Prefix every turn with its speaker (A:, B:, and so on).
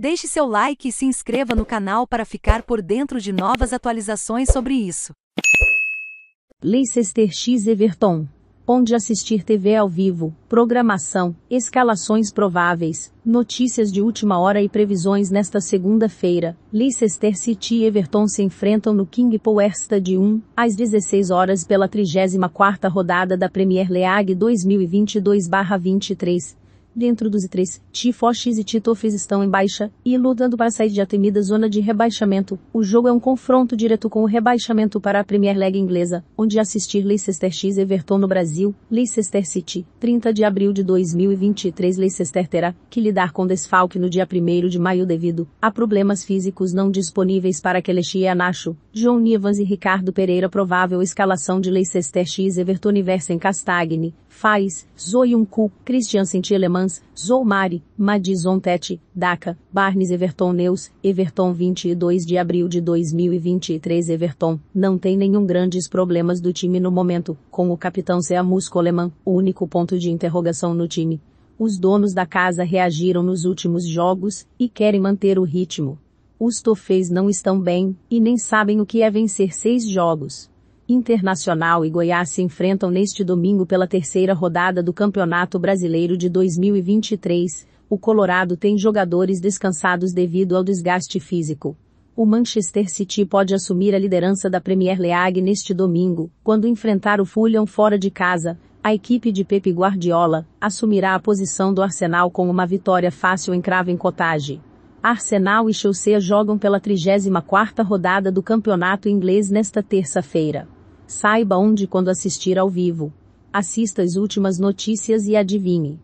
A: Deixe seu like e se inscreva no canal para ficar por dentro de novas atualizações sobre isso. Leicester X Everton onde assistir TV ao vivo, programação, escalações prováveis, notícias de última hora e previsões nesta segunda-feira. Leicester City e Everton se enfrentam no King Power Stadium às 16 horas pela 34ª rodada da Premier League 2022/23. Dentro dos I3, Tifox e Titofes estão em baixa, e lutando para sair da temida zona de rebaixamento, o jogo é um confronto direto com o rebaixamento para a Premier League inglesa, onde assistir Leicester X Everton no Brasil, Leicester City, 30 de abril de 2023 Leicester terá que lidar com desfalque no dia 1 de maio devido a problemas físicos não disponíveis para Kelechi e Anacho, João Nivas e Ricardo Pereira provável escalação de Leicester X Everton Versen Castagne, Faz, Zoyuncu, Christian Sentileman Lions, Zolmari, Madison Tete, Daca, Barnes Everton News, Everton 22 de abril de 2023 Everton, não tem nenhum grandes problemas do time no momento, com o capitão Seamus Coleman, o único ponto de interrogação no time. Os donos da casa reagiram nos últimos jogos, e querem manter o ritmo. Os Toffees não estão bem, e nem sabem o que é vencer seis jogos. Internacional e Goiás se enfrentam neste domingo pela terceira rodada do Campeonato Brasileiro de 2023. O Colorado tem jogadores descansados devido ao desgaste físico. O Manchester City pode assumir a liderança da Premier League neste domingo, quando enfrentar o Fulham fora de casa. A equipe de Pepe Guardiola assumirá a posição do Arsenal com uma vitória fácil em Craven Cottage. Arsenal e Chelsea jogam pela 34ª rodada do Campeonato Inglês nesta terça-feira. Saiba onde e quando assistir ao vivo. Assista as últimas notícias e adivinhe.